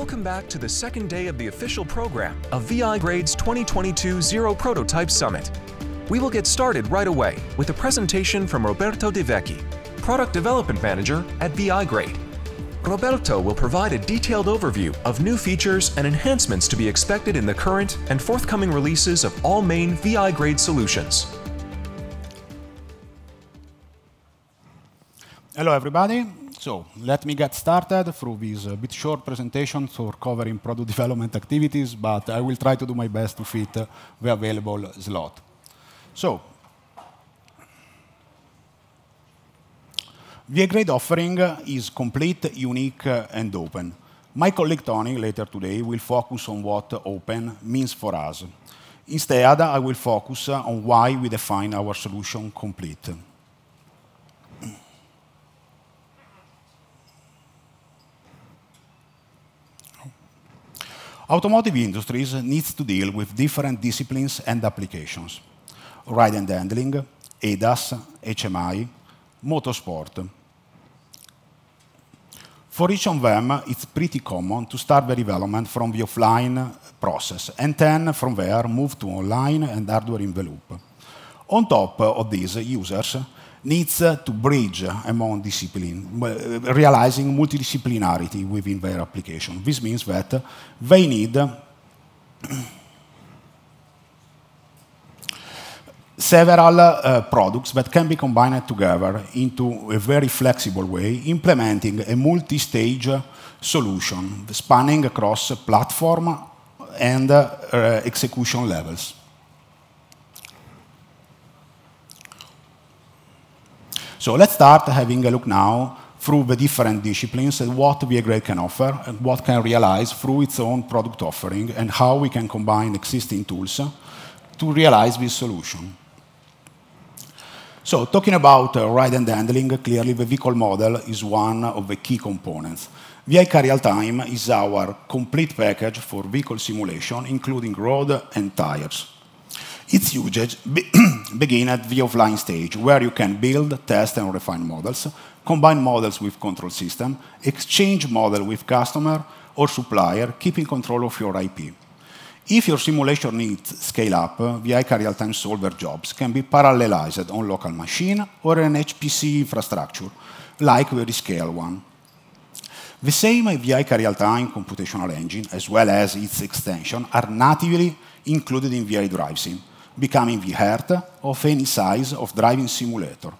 Welcome back to the second day of the official program of VI Grades 2022 Zero Prototype Summit. We will get started right away with a presentation from Roberto De Vecchi, Product Development Manager at VI Grade. Roberto will provide a detailed overview of new features and enhancements to be expected in the current and forthcoming releases of all main VI Grade solutions. Hello everybody, so let me get started through this uh, bit short presentation for covering product development activities, but I will try to do my best to fit uh, the available slot. So the grade offering uh, is complete, unique, uh, and open. My colleague Tony later today will focus on what open means for us. Instead, I will focus uh, on why we define our solution complete. Automotive industries needs to deal with different disciplines and applications. Ride and handling, ADAS, HMI, motorsport. For each of them, it's pretty common to start the development from the offline process, and then from there move to online and hardware in the loop. On top of these, users needs uh, to bridge uh, among disciplines, uh, realizing multidisciplinarity within their application. This means that they need several uh, products that can be combined together into a very flexible way, implementing a multi-stage solution spanning across platform and uh, execution levels. So let's start having a look now through the different disciplines and what VA can offer and what can realize through its own product offering and how we can combine existing tools to realize this solution. So talking about uh, ride and handling, clearly the vehicle model is one of the key components. VI real Time is our complete package for vehicle simulation, including road and tires. Its usage be begin at the offline stage, where you can build, test, and refine models, combine models with control system, exchange model with customer or supplier, keeping control of your IP. If your simulation needs scale up, the ICA real-time solver jobs can be parallelized on local machine or an HPC infrastructure, like the Rescale one. The same IVICA real-time computational engine, as well as its extension, are natively included in VI DriveSim becoming the heart of any size of driving simulator.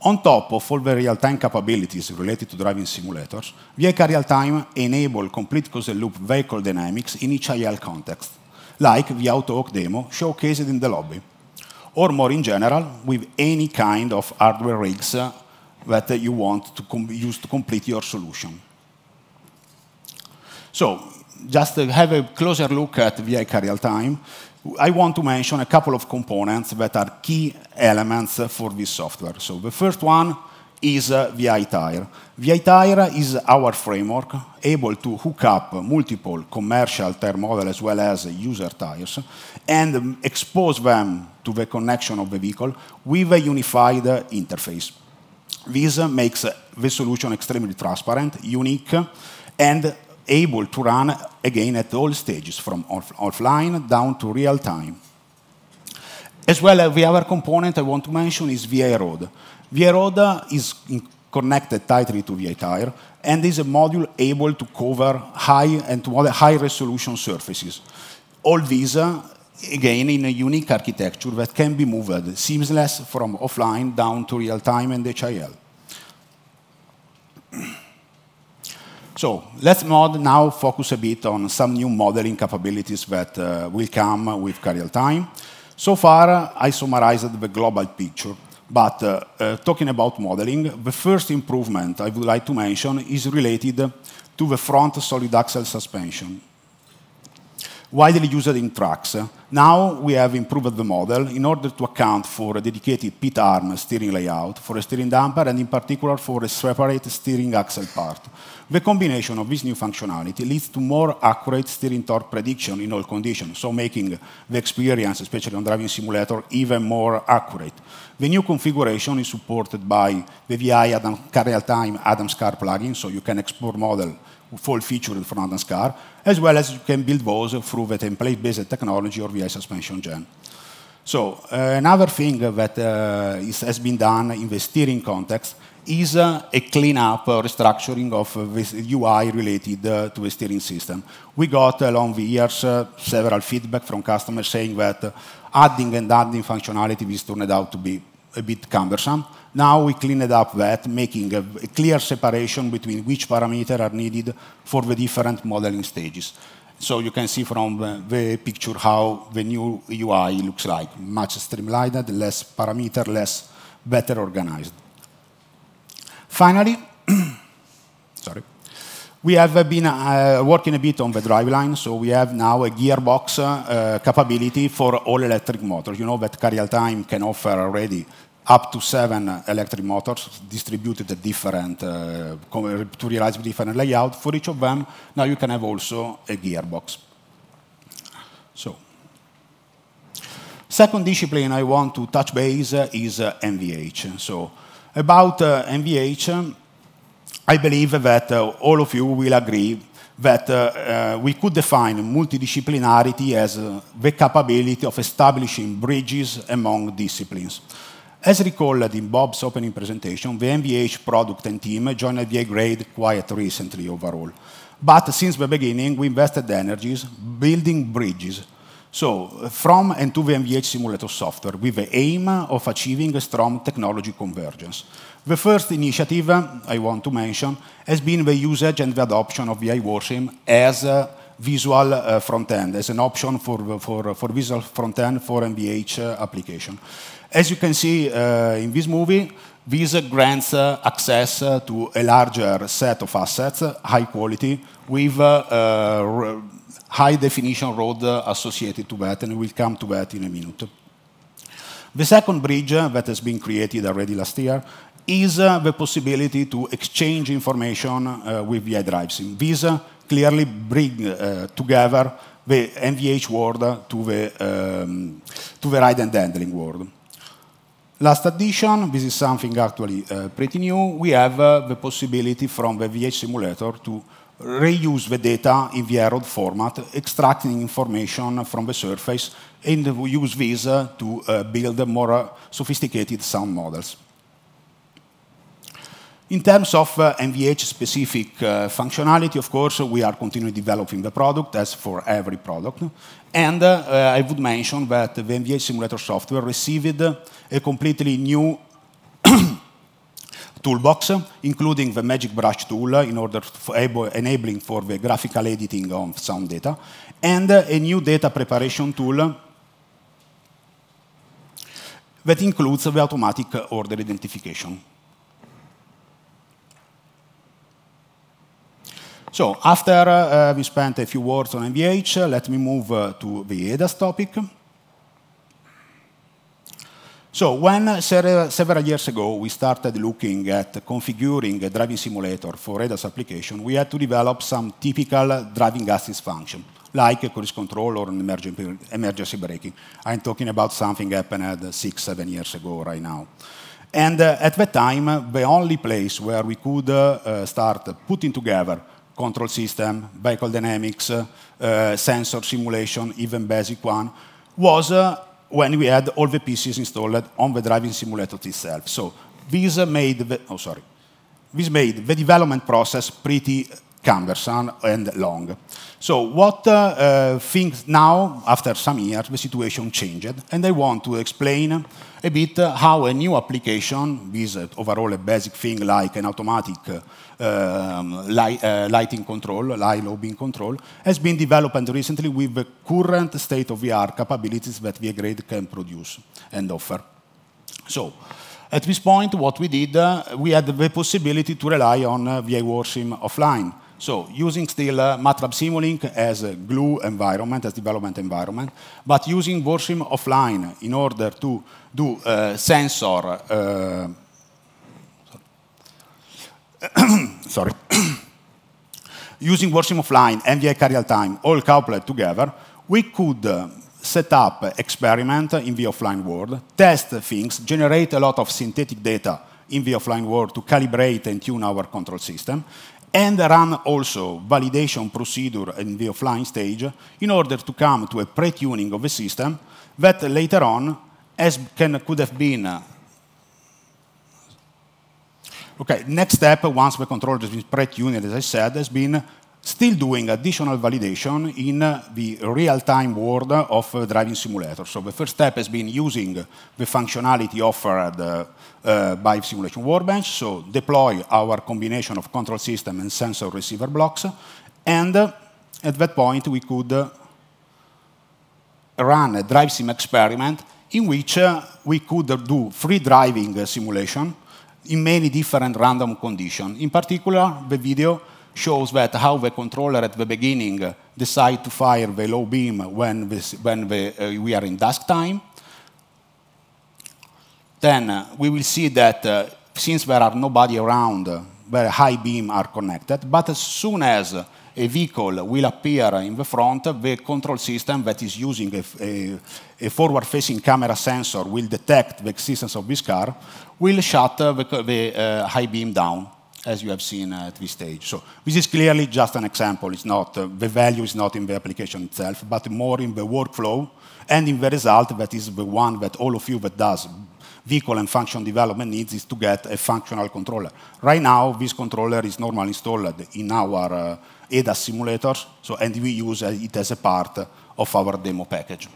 On top of all the real-time capabilities related to driving simulators, VECA real-time enable complete closed-loop vehicle dynamics in each IL context, like the AutoHawk demo showcased in the lobby, or more in general, with any kind of hardware rigs uh, that you want to use to complete your solution. So just have a closer look at VECA real-time. I want to mention a couple of components that are key elements for this software. So the first one is uh, VITire. VITire is our framework able to hook up multiple commercial tire as well as user tires and um, expose them to the connection of the vehicle with a unified interface. This makes the solution extremely transparent, unique, and able to run again at all stages, from off offline down to real time. As well, as uh, the other component I want to mention is VI Road. VI Road uh, is connected tightly to VI Tire and is a module able to cover high and high resolution surfaces. All these, uh, again, in a unique architecture that can be moved seamless from offline down to real time and HIL. So let's now focus a bit on some new modeling capabilities that uh, will come with Carrier Time. So far, I summarized the global picture. But uh, uh, talking about modeling, the first improvement I would like to mention is related to the front solid axle suspension widely used in trucks. Now we have improved the model in order to account for a dedicated pit arm steering layout, for a steering damper, and in particular for a separate steering axle part. The combination of this new functionality leads to more accurate steering torque prediction in all conditions, so making the experience, especially on driving simulator, even more accurate. The new configuration is supported by the VI Adam, real-time Adams car plugin, so you can export model full featured front and SCAR, as well as you can build those through the template-based technology or VI suspension gen. So uh, another thing that uh, is, has been done in the steering context is uh, a cleanup or uh, restructuring of this UI related uh, to the steering system. We got along the years uh, several feedback from customers saying that adding and adding functionality is turned out to be a bit cumbersome now we cleaned up that, making a, a clear separation between which parameters are needed for the different modeling stages. So you can see from the picture how the new UI looks like, much streamlined, less parameter, less better organized. Finally, sorry, we have been uh, working a bit on the driveline, so we have now a gearbox uh, capability for all electric motors. You know that Carial Time can offer already up to seven electric motors distributed at different, uh, to realize different layout. For each of them, now you can have also a gearbox. So, second discipline I want to touch base is NVH. Uh, so, about uh, NVH, I believe that uh, all of you will agree that uh, uh, we could define multidisciplinarity as the capability of establishing bridges among disciplines. As recalled in Bob's opening presentation, the NVH product and team joined the A grade quite recently overall. But since the beginning, we invested energies building bridges. So, from and to the NVH simulator software with the aim of achieving a strong technology convergence. The first initiative I want to mention has been the usage and the adoption of VI Warsim as visual uh, front-end as an option for, for, for visual front-end for MVH uh, application. As you can see uh, in this movie, Visa grants uh, access to a larger set of assets, high quality, with high definition road associated to that, and we'll come to that in a minute. The second bridge that has been created already last year is uh, the possibility to exchange information uh, with VI drives. In Visa clearly bring uh, together the NVH world to the, um, to the ride and handling world. Last addition, this is something actually uh, pretty new, we have uh, the possibility from the VH simulator to reuse the data in the Aero format, extracting information from the surface, and we use this uh, to uh, build more uh, sophisticated sound models. In terms of uh, NVH-specific uh, functionality, of course, we are continuing developing the product, as for every product. And uh, I would mention that the NVH simulator software received a completely new toolbox, including the Magic Brush tool, in order for enabling for the graphical editing of sound data, and uh, a new data preparation tool that includes the automatic order identification. So after uh, we spent a few words on NVH, uh, let me move uh, to the ADAS topic. So when uh, several years ago we started looking at configuring a driving simulator for ADAS application, we had to develop some typical driving assist function, like cruise control or emergency braking. I'm talking about something happened uh, six, seven years ago right now. And uh, at that time, the only place where we could start putting together control system, vehicle dynamics, uh, sensor simulation, even basic one, was uh, when we had all the pieces installed on the driving simulator itself. So this made the, oh, sorry. This made the development process pretty cumbersome and long. So what uh, uh, things now, after some years, the situation changed, and I want to explain a bit uh, how a new application, this overall a basic thing like an automatic uh, um, uh, lighting control, light low control, has been developed recently with the current state-of-the-art capabilities that va can produce and offer. So, at this point, what we did, uh, we had the possibility to rely on uh, Warsim offline. So using still uh, MATLAB Simulink as a glue environment, as development environment, but using Worsim offline in order to do uh, sensor, uh, sorry, using Worsim offline, NVI carrier time, all coupled together, we could uh, set up experiment in the offline world, test things, generate a lot of synthetic data in the offline world to calibrate and tune our control system, and run also validation procedure in the offline stage in order to come to a pre-tuning of the system that later on as can, could have been Okay, next step, once the controller has been pre-tuned, as I said, has been still doing additional validation in the real-time world of driving simulator. So the first step has been using the functionality offered uh, by Simulation Workbench, so deploy our combination of control system and sensor receiver blocks, and at that point we could run a drive sim experiment in which uh, we could do free driving simulation in many different random conditions. In particular, the video shows that how the controller at the beginning decide to fire the low beam when, this, when the, uh, we are in dusk time. Then uh, we will see that uh, since there are nobody around, uh, the high beam are connected, but as soon as a vehicle will appear in the front, the control system that is using a, a, a forward-facing camera sensor will detect the existence of this car, will shut the, the uh, high beam down as you have seen at this stage. So this is clearly just an example. It's not, uh, the value is not in the application itself, but more in the workflow and in the result that is the one that all of you that does vehicle and function development needs is to get a functional controller. Right now, this controller is normally installed in our uh, ADAS simulators, so, and we use it as a part of our demo package.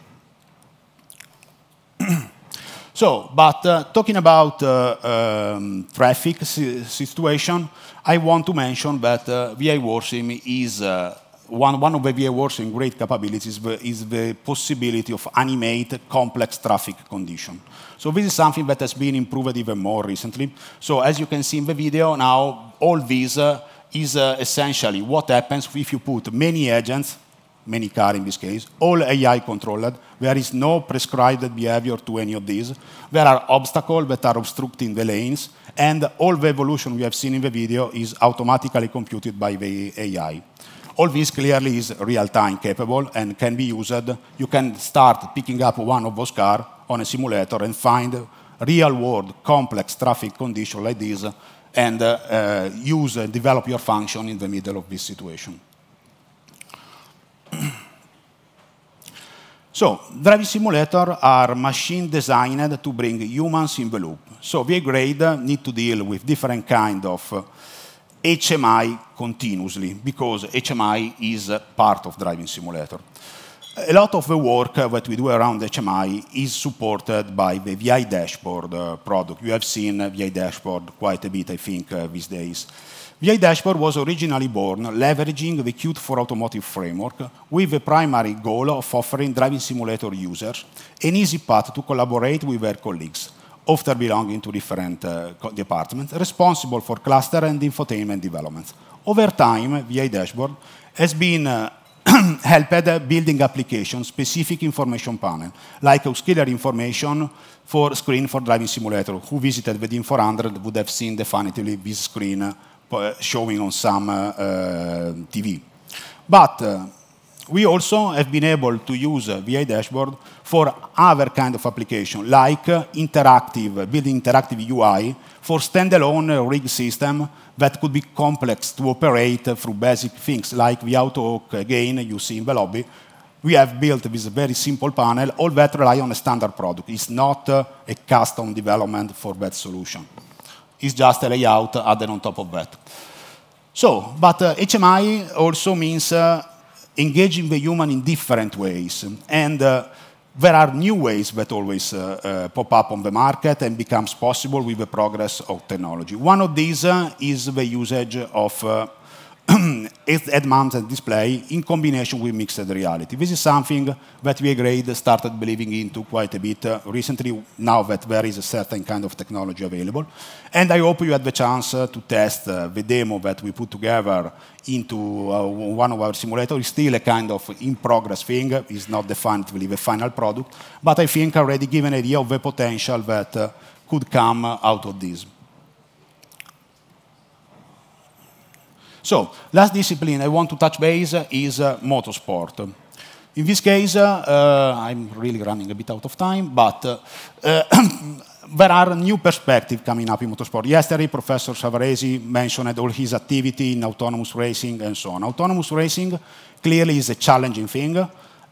So, but uh, talking about uh, um, traffic si situation, I want to mention that uh, VI Warsim is uh, one, one of the VI Warsim great capabilities is the possibility of animate complex traffic condition. So this is something that has been improved even more recently. So as you can see in the video now, all these uh, is uh, essentially what happens if you put many agents many car in this case, all AI controlled. There is no prescribed behavior to any of these. There are obstacles that are obstructing the lanes, and all the evolution we have seen in the video is automatically computed by the AI. All this clearly is real-time capable and can be used. You can start picking up one of those cars on a simulator and find real-world complex traffic conditions like this and uh, uh, use and develop your function in the middle of this situation. so, driving simulators are machine designed to bring humans in the loop. So VA Grade need to deal with different kind of HMI uh, continuously, because HMI is part of driving simulator. A lot of the work that we do around HMI is supported by the VI dashboard uh, product. You have seen VI dashboard quite a bit, I think, uh, these days. VI Dashboard was originally born leveraging the Qt for Automotive framework with the primary goal of offering driving simulator users an easy path to collaborate with their colleagues, often belonging to different uh, departments, responsible for cluster and infotainment developments. Over time, VI Dashboard has been uh, helped building applications, specific information panel, like auxiliary information for screen for driving simulator. Who visited the 400 would have seen definitively this screen Eh, showing on some eh, TV. But eh, we also have been able to use VI dashboard for other kind of application, like interactive, building interactive UI for standalone rig system that could be complex to operate through basic things, like the AutoHawk, again, you see in the lobby. We have built this very simple panel, all that rely on a standard product. It's not a custom development for that solution. Is just a layout added on top of that. So, but uh, HMI also means uh, engaging the human in different ways. And uh, there are new ways that always uh, uh, pop up on the market and becomes possible with the progress of technology. One of these uh, is the usage of it's head-mounted display in combination with mixed reality. This is something that we agreed, started believing into quite a bit uh, recently, now that there is a certain kind of technology available. And I hope you had the chance uh, to test uh, the demo that we put together into uh, one of our simulators. It's still a kind of in-progress thing. It's not definitely the final product, but I think already give an idea of the potential that uh, could come uh, out of this. So, last discipline I want to touch base is uh, motorsport. In this case, uh, I'm really running a bit out of time, but uh, uh there are new perspectives coming up in motorsport. Yesterday, Professor Savaresi mentioned all his activity in autonomous racing and so on. Autonomous racing clearly is a challenging thing.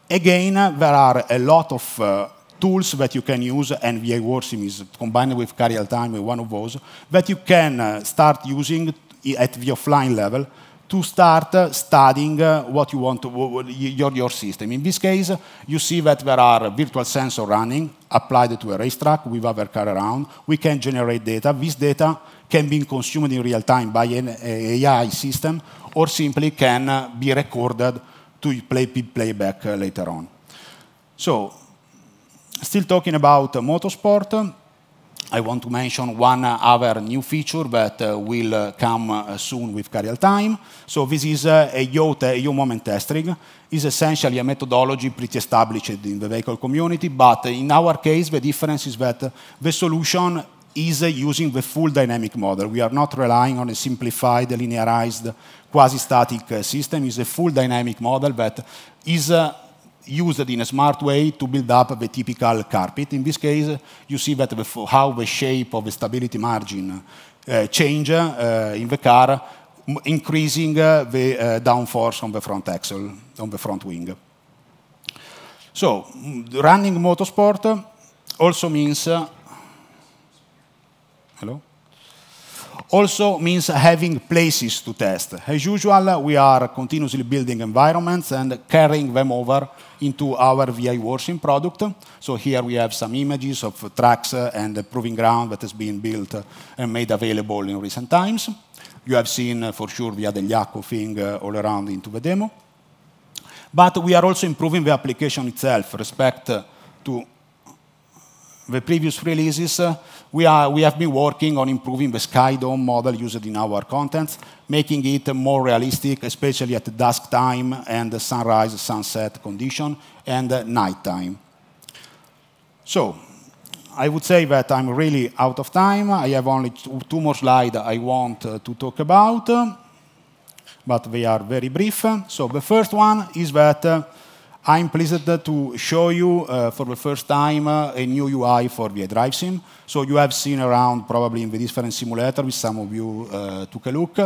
Again, there are a lot of uh, tools that you can use, and VA Worsim is combined with Carrial Time, one of those, that you can uh, start using at the offline level to start studying uh, what you want, your, your system. In this case, you see that there are virtual sensor running applied to a racetrack with other car around. We can generate data. This data can be consumed in real time by an AI system or simply can uh, be recorded to play playback uh, later on. So, still talking about motorsport, I want to mention one other new feature that uh, will uh, come uh, soon with Carial Time. So this is uh, a Yo, Yo moment testing. It's essentially a methodology pretty established in the vehicle community, but in our case, the difference is that the solution is using the full dynamic model. We are not relying on a simplified, linearized, quasi-static uh, system. It's a full dynamic model that is uh, used in a smart way to build up the typical carpet. In this case, you see that the, how the shape of the stability margin uh, change uh, in the car, increasing uh, the uh, downforce on the front axle, on the front wing. So, mm, running motorsport uh, also means, uh, hello? also means having places to test. As usual, we are continuously building environments and carrying them over into our VI Worship product. So here we have some images of tracks and the proving ground that has been built and made available in recent times. You have seen, uh, for sure, via the Jaco thing uh, all around into the demo. But we are also improving the application itself respect uh, to the previous releases, uh, we, are, we have been working on improving the Skydome model used in our content, making it more realistic, especially at dusk time and sunrise, sunset condition, and uh, nighttime. So, I would say that I'm really out of time. I have only two more slides I want uh, to talk about, but they are very brief. So the first one is that uh, I'm pleased to show you uh, for the first time uh, a new UI for the drive sim. So you have seen around probably in the different simulator, which some of you uh, took a look.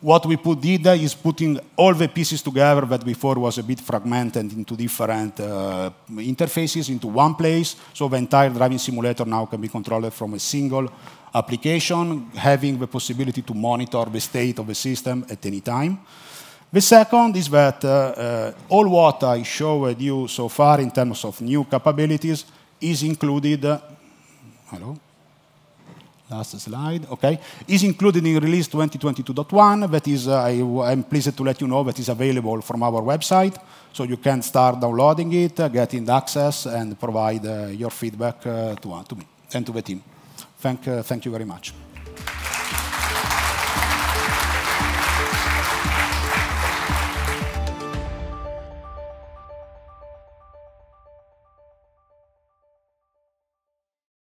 What we put did uh, is putting all the pieces together that before was a bit fragmented into different uh, interfaces into one place. So the entire driving simulator now can be controlled from a single application, having the possibility to monitor the state of the system at any time. The second is that uh, uh, all what I showed you so far in terms of new capabilities is included. Uh, hello? last slide, okay, is included in release 2022.1. That is, uh, I, am pleased to let you know that is available from our website. So you can start downloading it, uh, getting access, and provide uh, your feedback to, to, me and to the team. Thank, thank you very much.